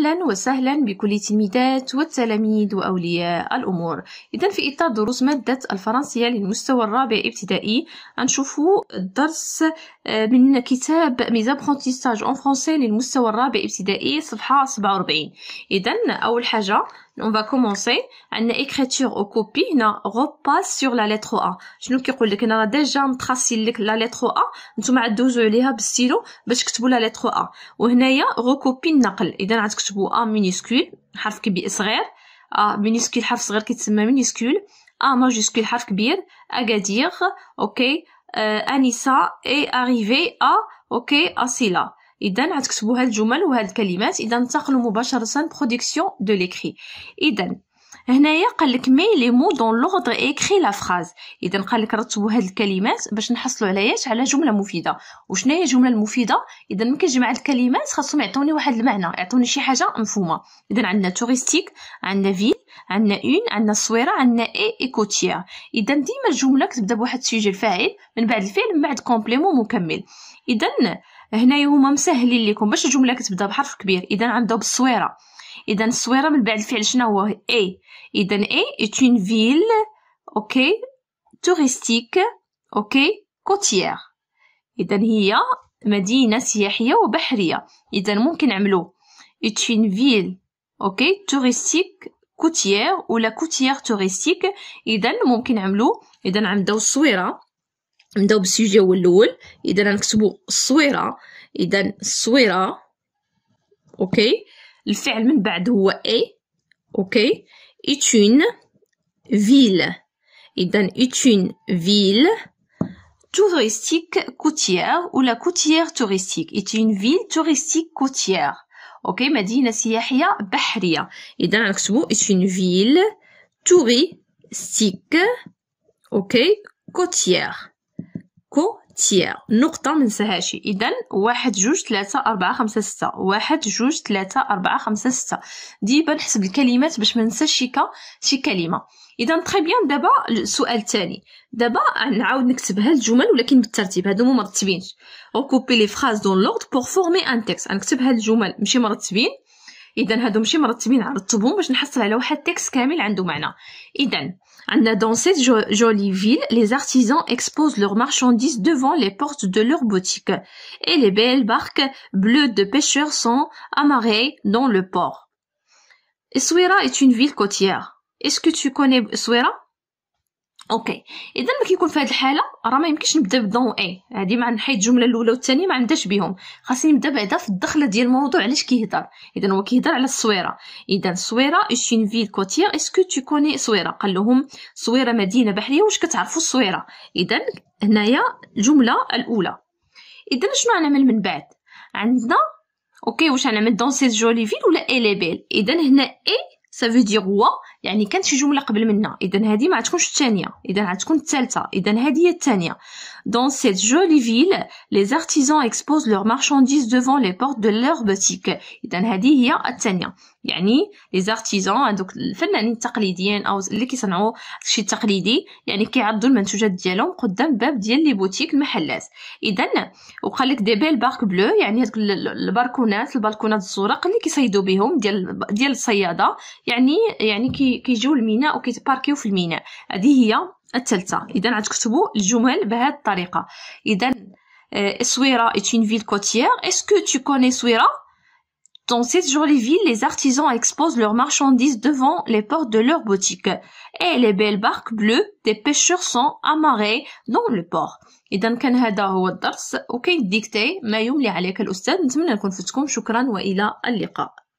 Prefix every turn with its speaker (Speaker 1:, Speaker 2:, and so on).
Speaker 1: أهلا وسهلا بكل التلميذات والتلاميذ وأولياء الأمور إذا في إطار دروس مادة الفرنسية للمستوى الرابع ابتدائي غنشوفوا الدرس آه، من كتاب ميز ابرونتيساج اون فرونسي للمستوى الرابع ابتدائي صفحة 47 إذا أول حاجة on va commencer عندنا écriture au copie هنا repasse sur la lettre A شنو كيقول لك انا ديجا متراسي لك لا lettre A نتوما عاد دوزو عليها بالستيلو باش تكتبوا لا lettre A وهنايا recopie النقل اذا عاد كتكتبوا ا مينيسكول حرف كبير صغير ا مينيسكول حرف صغير كيتسمى مينيسكول ا ماجيسكول حرف كبير اكادير اوكي أنيسا اي اريفي ا اوكي أسيلا اذا غتكتبو هاد الجمل وهاد الكلمات اذا انتقلوا مباشره بخوديكسيون دو ليكخي اذا هنايا قالك مي لي مو دون لوغدر ايكري لا فراز اذا قالك رتبوا هاد الكلمات باش نحصلوا على ياش على جمله مفيده وشنو هي الجمله المفيده اذا ملي كنجمع الكلمات خاصهم يعطوني واحد المعنى يعطوني شي حاجه مفهومه اذا عندنا توريستيك عندنا في عندنا اون عندنا الصويره عندنا اي ايكوتيير اذا ديما الجمله كتبدا بواحد السوجي الفاعل من بعد الفعل من بعد كومبليمون مكمل اذا هنايا هما مسهلين لكم باش الجمله كتبدا بحرف كبير اذا غنبداو بالصويره اذا الصويره من بعد الفعل شنو هو اي اذا اي est فيل اوكي توريستيك اوكي كوتيير اذا هي مدينه سياحيه وبحريه اذا ممكن نعملو est فيل ville اوكي توريستيك كوتيير ولا كوتيير توريستيك اذا ممكن نعملو اذا نبداو الصويره نبداو بالسوجي هو الاول اذا نكتبو الصويره اذا الصويره اوكي الفعل من بعد هو اي اوكي ايتون فيل اذا ايتون فيل توريستيك كوتيير ولا كوتيير توريستيك ايتون فيل توريستيك كوتيير اوكي مدينه سياحيه بحريه اذا نكتبو ايتون فيل توريستيك اوكي كوتيير كوتيير تيار نقطة منساهاش إذا واحد جوج ثلاثة أربعة خمسة ستة واحد جوج ثلاثة أربعة خمسة ستة ديما نحسب الكلمات باش ما ننساش شيكا شي كلمة إذا تخي بيان دابا السؤال الثاني دابا نعاود هاد الجمل ولكن بالترتيب هادو ما مرتبينش ركوبي لي فراز دون لورد بور فورمي ان تيكست هاد الجمل ماشي مرتبين dans cette jolie ville les artisans exposent leurs marchandises devant les portes de leurs boutiques et les belles barques bleues de pêcheurs sont amarrées dans le port Souira est une ville côtière est-ce que tu connais Souira اوكي اذا ما كيكون في هذه الحاله راه ما يمكنش نبدا بدون اي هذه مع نحيد الجمله الاولى والثانيه ما عندهاش بهم خاصني نبدا بعدا في الدخله ديال الموضوع علاش كيهضر اذا هو كيهضر على الصويره اذا صويره اش اون فيل كوتير اسكو تو كوني صويره قال لهم صويره مدينه بحريه واش كتعرفوا الصويره اذا هنايا الجمله الاولى اذا شنو غنعمل من بعد عندنا اوكي واش غنعمل دون جولي فيل ولا اي لي بيل اذا هنا اي سافو دير هو يعني كانت شي جمله قبل منا اذا هذه ما عتكونش الثانيه اذا عتكون الثالثه اذا هذه هي الثانيه دون سيت جولي فيل لي artisans اكسبوز لور مارشانديز devant لي بورت دو لور بوتيك اذا هذه هي الثانيه يعني لي artisans دوك الفنانين التقليديين او اللي كيصنعوا شي تقليدي يعني كيعرضوا المنتوجات ديالهم قدام باب ديال لي بوتيك المحلات اذا وقال لك دي بيل بارك بلو يعني هذوك الباركونات البالكونات الزرق اللي كيصيدوا بهم ديال ديال الصياده يعني يعني كي كيجيو للميناء وكيتباركيو في الميناء هذه هي الثالثه اذا غتكتبوا الجمل بهذه الطريقه اذا Essaouira est une ville côtière. Est-ce que tu connais Essaouira Dans cette jolie ville, les artisans exposent leurs marchandises devant les portes de leurs boutiques. Et les belles barques bleues des pêcheurs sont amarrées dans le port. إذا كان هذا هو الدرس وكيديكتي ما يملي عليك الأستاذ نتمنى نكون فتكم شكرا وإلى اللقاء